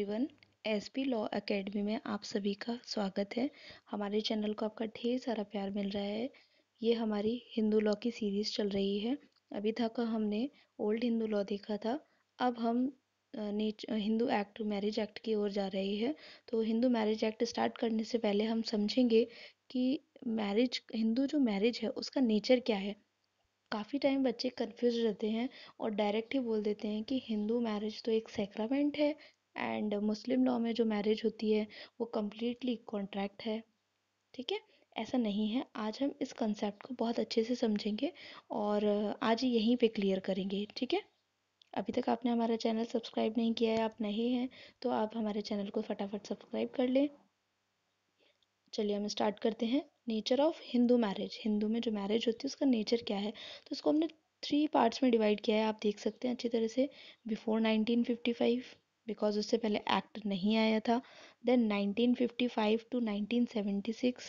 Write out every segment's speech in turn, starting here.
Everyone SP law academy में आप सभी का स्वागत है हमारे चैनल को आपका ढेर सारा प्यार मिल रहा है ये हमारी हिंदू लॉ की सीरीज़ चल रही है अभी तक हमने ओल्ड हिंदू लॉ देखा था अब हम नेच हिंदू एक्ट मैरिज एक्ट की ओर जा रहे हैं तो हिंदू मैरिज एक्ट स्टार्ट करने से पहले हम समझेंगे कि मैरिज हिंदू जो मैरिज है उसका नेचर क्या है काफ़ी टाइम बच्चे कन्फ्यूज रहते हैं और डायरेक्ट ही बोल देते हैं कि हिंदू मैरिज तो एक सेक्रामेंट है एंड मुस्लिम लॉ में जो मैरिज होती है वो कम्प्लीटली कॉन्ट्रैक्ट है ठीक है ऐसा नहीं है आज हम इस कंसेप्ट को बहुत अच्छे से समझेंगे और आज यहीं पे क्लियर करेंगे ठीक है अभी तक आपने हमारा चैनल सब्सक्राइब नहीं किया है आप नहीं हैं तो आप हमारे चैनल को फटाफट सब्सक्राइब कर लें चलिए हम स्टार्ट करते हैं nature of Hindu marriage Hindu में जो मैरिज होती है उसका नेचर क्या है तो उसको हमने थ्री पार्ट्स में डिवाइड किया है आप देख सकते हैं अच्छी तरह से बिफोर नाइनटीन बिकॉज उससे पहले एक्ट नहीं आया था देन 1955 टू 1976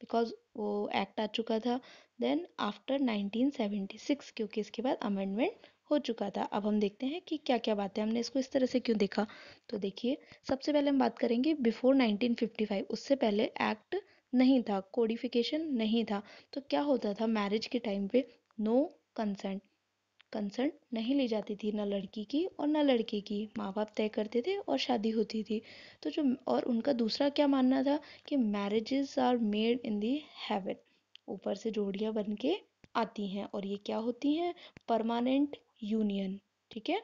बिकॉज वो एक्ट आ चुका था देन आफ्टर 1976 क्योंकि इसके बाद अमेंडमेंट हो चुका था अब हम देखते हैं कि क्या क्या बातें हमने इसको इस तरह से क्यों देखा तो देखिए सबसे पहले हम बात करेंगे बिफोर 1955 उससे पहले एक्ट नहीं था कोडिफिकेशन नहीं था तो क्या होता था मैरिज के टाइम पे नो कंसेंट कंसर्न नहीं ली जाती थी ना लड़की की और ना लड़के की माँ बाप तय करते थे और शादी होती थी तो जो और उनका दूसरा क्या मानना था कि marriages are made in the heaven ऊपर से जोड़ियाँ बन के आती हैं और ये क्या होती हैं परमानेंट यूनियन ठीक है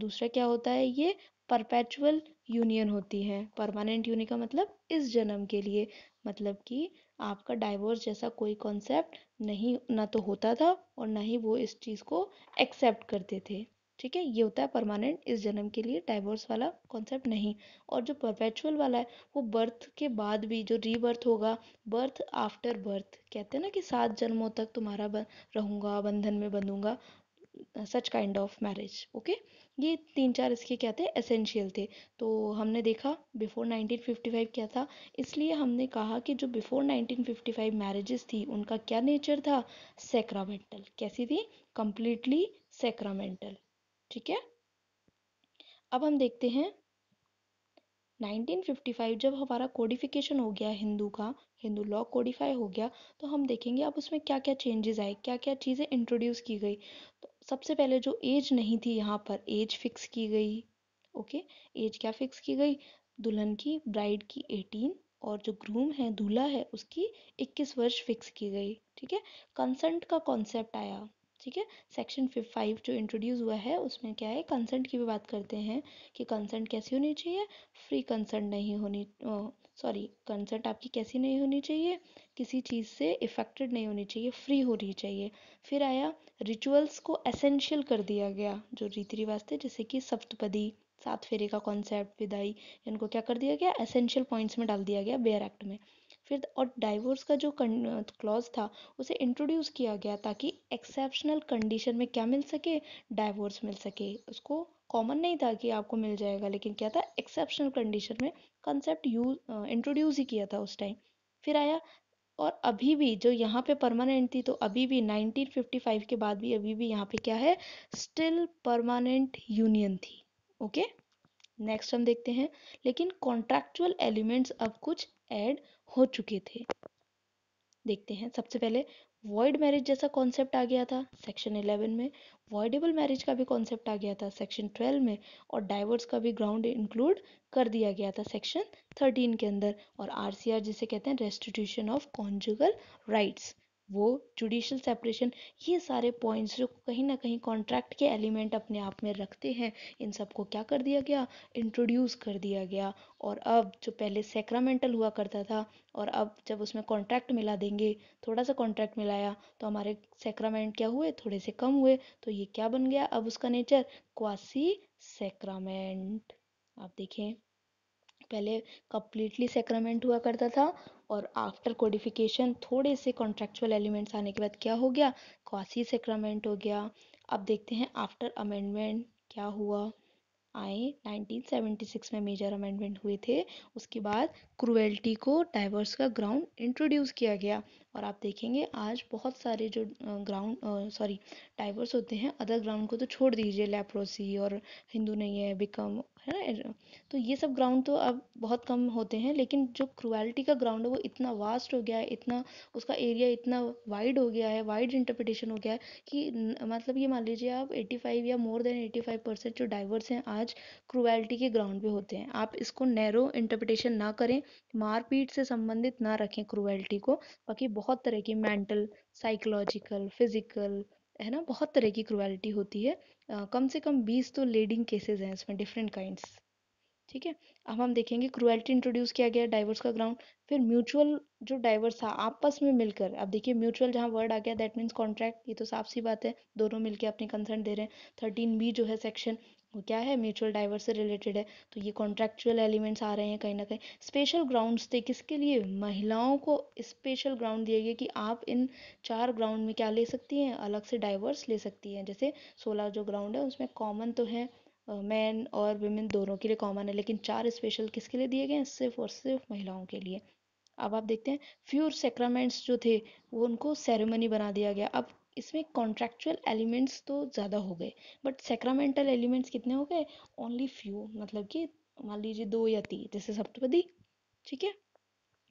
दूसरा क्या होता है ये परपैचुअल यूनियन होती हैं परमानेंट यूनियन का मतलब इस जन्म के लिए मतलब कि आपका डाइवोर्स जैसा कोई कॉन्सेप्ट नहीं ना तो होता था और ना ही वो इस चीज़ को एक्सेप्ट करते थे ठीक है ये होता है परमानेंट इस जन्म के लिए डाइवोर्स वाला कॉन्सेप्ट नहीं और जो परपेचुअल वाला है वो बर्थ के बाद भी जो रीबर्थ होगा बर्थ आफ्टर बर्थ कहते हैं ना कि सात जन्मों तक तुम्हारा रहूंगा रहूँगा बंधन में बंधूंगा such kind of marriage okay ये तीन चार इसके क्या थे एसेंशियल थे तो हमने देखा बिफोर 1955 क्या था इसलिए हमने कहा कि जो बिफोर 1955 मैरिजेस थी उनका क्या नेचर था सेक्रामेंटल कैसी थी कंप्लीटली सेक्रामेंटल ठीक है अब हम देखते हैं 1955 जब हमारा कोडिफिकेशन हो गया हिंदू का हिंदू लॉ कोडिफाई हो गया तो हम देखेंगे अब उसमें क्या क्या चेंजेस आए क्या क्या चीज़ें इंट्रोड्यूस की गई तो सबसे पहले जो एज नहीं थी यहाँ पर एज फिक्स की गई ओके एज क्या फिक्स की गई दुल्हन की ब्राइड की एटीन और जो ग्रूम है दूल्हा है उसकी 21 वर्ष फिक्स की गई ठीक है कंसेंट का कॉन्सेप्ट आया ठीक है सेक्शन फाइव जो इंट्रोड्यूस हुआ है उसमें क्या है कंसेंट की भी बात करते हैं कि कंसेंट कैसी होनी चाहिए फ्री कंसेंट नहीं होनी सॉरी कंसेंट आपकी कैसी नहीं होनी चाहिए किसी चीज़ से इफेक्टेड नहीं होनी चाहिए फ्री होनी चाहिए फिर आया रिचुअल्स को एसेंशियल कर दिया गया जो रीति रिवाज थे जैसे कि सप्तपदी सात फेरे का कॉन्सेप्ट विदाई इनको क्या कर दिया गया एसेंशियल पॉइंट्स में डाल दिया गया बेयर एक्ट में फिर और डाइवोर्स का जो क्लॉज था उसे इंट्रोड्यूस किया गया ताकि एक्सेप्शनल कंडीशन में क्या मिल सके डाइवोर्स मिल सके उसको कॉमन नहीं था कि आपको मिल जाएगा लेकिन क्या था एक्सेप्शनल कंडीशन में कंसेप्ट यूज इंट्रोड्यूस ही किया था उस टाइम फिर आया और अभी भी जो यहाँ पे परमानेंट थी तो अभी भी 1955 के बाद भी अभी भी यहाँ पे क्या है स्टिल परमानेंट यूनियन थी ओके okay? नेक्स्ट हम देखते हैं लेकिन कॉन्ट्रैक्चुअल एलिमेंट्स अब कुछ ऐड हो चुके थे देखते हैं सबसे पहले वॉइड मैरिज जैसा कॉन्सेप्ट आ गया था सेक्शन 11 में वॉइडेबल मैरिज का भी कॉन्सेप्ट आ गया था सेक्शन 12 में और डाइवर्स का भी ग्राउंड इंक्लूड कर दिया गया था सेक्शन 13 के अंदर और आरसीआर जिसे कहते हैं रेस्टिट्यूशन ऑफ कॉन्जुगल राइट्स वो जुडिशल सेपरेशन ये सारे पॉइंट्स जो कहीं ना कहीं कॉन्ट्रैक्ट के एलिमेंट अपने आप में रखते हैं इन सबको क्या कर दिया गया इंट्रोड्यूस कर दिया गया और अब जो पहले सेक्रामेंटल हुआ करता था और अब जब उसमें कॉन्ट्रैक्ट मिला देंगे थोड़ा सा कॉन्ट्रैक्ट मिलाया तो हमारे सेक्रामेंट क्या हुए थोड़े से कम हुए तो ये क्या बन गया अब उसका नेचर क्वासी सेक्रामेंट आप देखें पहले कम्प्लीटली सेक्रामेंट हुआ करता था और आफ्टर कोडिफिकेशन थोड़े से कॉन्ट्रेक्चुअल एलिमेंट्स आने के बाद क्या हो गया क्वासी सेक्रामेंट हो गया अब देखते हैं आफ्टर अमेंडमेंट क्या हुआ आए 1976 में मेजर अमेंडमेंट हुए थे उसके बाद क्रुएल्टी को डाइवर्स का ग्राउंड इंट्रोड्यूस किया गया और आप देखेंगे आज बहुत सारे जो ग्राउंड सॉरी डाइवर्स होते हैं अदर ग्राउंड को तो छोड़ दीजिए लेप्रोसी और हिंदू नहीं है बिकम है ना तो ये सब ग्राउंड तो अब बहुत कम होते हैं लेकिन जो क्रुअलिटी का ग्राउंड है वो इतना वास्ट हो गया है इतना उसका एरिया इतना वाइड हो गया है वाइड इंटरप्रिटेशन हो गया है कि मतलब ये मान लीजिए आप 85 या मोर देन 85 परसेंट जो डाइवर्स हैं आज क्रुअलिटी के ग्राउंड पे होते हैं आप इसको नैरो इंटरप्रिटेशन ना करें मारपीट से संबंधित ना रखें क्रुअलिटी को बाकी बहुत तरह की मेंटल साइकोलॉजिकल फिजिकल है ना बहुत तरह की क्रुएलिटी होती है आ, कम से कम बीस तो लेडिंग केसेस हैं इसमें डिफरेंट काइंड्स ठीक है अब हम देखेंगे क्रुएलिटी इंट्रोड्यूस किया गया डाइवर्स का ग्राउंड फिर म्यूचुअल जो डाइवर्स था आपस में मिलकर अब देखिए म्यूचुअल जहाँ वर्ड आ गया दैट मीन्स कॉन्ट्रैक्ट ये तो साफ सी बात है दोनों मिलकर अपनी कंसर्न दे रहे हैं थर्टीन बी जो है सेक्शन वो क्या है म्यूचुअल डाइवर्स से रिलेटेड है तो ये कॉन्ट्रेक्चुअल एलिमेंट्स आ रहे हैं कहीं ना कहीं स्पेशल ग्राउंड्स थे किसके लिए महिलाओं को स्पेशल ग्राउंड दिए गए कि आप इन चार ग्राउंड में क्या ले सकती हैं अलग से डाइवर्स ले सकती हैं जैसे सोलह जो ग्राउंड है उसमें कॉमन तो है मैन और वुमेन दोनों के लिए कॉमन है लेकिन चार स्पेशल किसके लिए दिए गए हैं सिर्फ और सिर्फ महिलाओं के लिए अब आप देखते हैं फ्यूर सेक्रामेंट्स जो थे वो उनको सेरेमनी बना दिया गया अब इसमें कॉन्ट्रेक्चुअल एलिमेंट्स तो ज़्यादा हो गए बट सेक्रामेंटल एलिमेंट्स कितने हो गए ओनली फ्यू मतलब कि मान लीजिए दो या तीन जैसे सप्तपदी ठीक है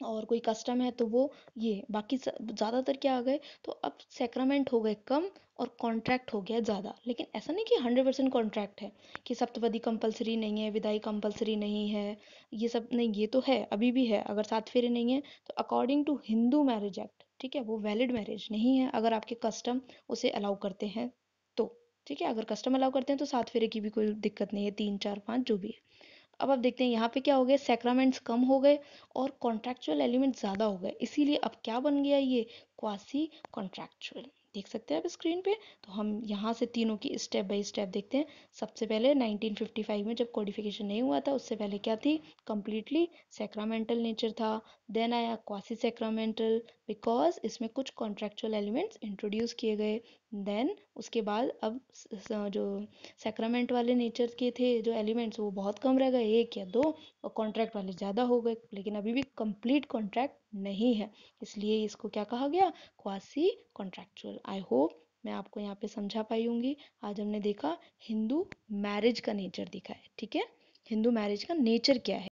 और कोई कस्टम है तो वो ये बाकी ज़्यादातर क्या आ गए तो अब सेक्रामेंट हो गए कम और कॉन्ट्रैक्ट हो गया ज़्यादा लेकिन ऐसा नहीं कि हंड्रेड परसेंट कॉन्ट्रैक्ट है कि सप्तपदी कंपलसरी नहीं है विदाई कंपलसरी नहीं है ये सब नहीं ये तो है अभी भी है अगर सात फेरे नहीं है तो according to Hindu marriage act ठीक है वो वैलिड मैरिज नहीं है अगर आपके कस्टम उसे अलाउ करते हैं तो ठीक है अगर कस्टम अलाउ करते हैं तो सात फेरे की भी कोई दिक्कत नहीं है तीन चार पाँच जो भी है अब आप देखते हैं यहाँ पे क्या हो गया सेक्रामेंट्स कम हो गए और कॉन्ट्रेक्चुअल एलिमेंट ज़्यादा हो गए इसीलिए अब क्या बन गया ये क्वासी कॉन्ट्रेक्चुअल देख सकते हैं आप स्क्रीन पे तो हम यहाँ से तीनों की स्टेप बाय स्टेप देखते हैं सबसे पहले 1955 में जब कोडिफिकेशन नहीं हुआ था उससे पहले क्या थी कम्प्लीटली सेक्रामेंटल नेचर था देन आया क्वासी सेक्रामेंटल बिकॉज इसमें कुछ कॉन्ट्रेक्चुअल एलिमेंट्स इंट्रोड्यूस किए गए देन उसके बाद अब जो सेक्रामेंट वाले नेचर के थे जो एलिमेंट्स वो बहुत कम रह गए एक या दो और कॉन्ट्रैक्ट वाले ज़्यादा हो गए लेकिन अभी भी कंप्लीट कॉन्ट्रैक्ट नहीं है इसलिए इसको क्या कहा गया क्वासी कॉन्ट्रैक्चुअल आई होप मैं आपको यहाँ पे समझा पाई हूँगी आज हमने देखा हिंदू मैरिज का नेचर दिखा है ठीक है हिंदू मैरिज का नेचर क्या है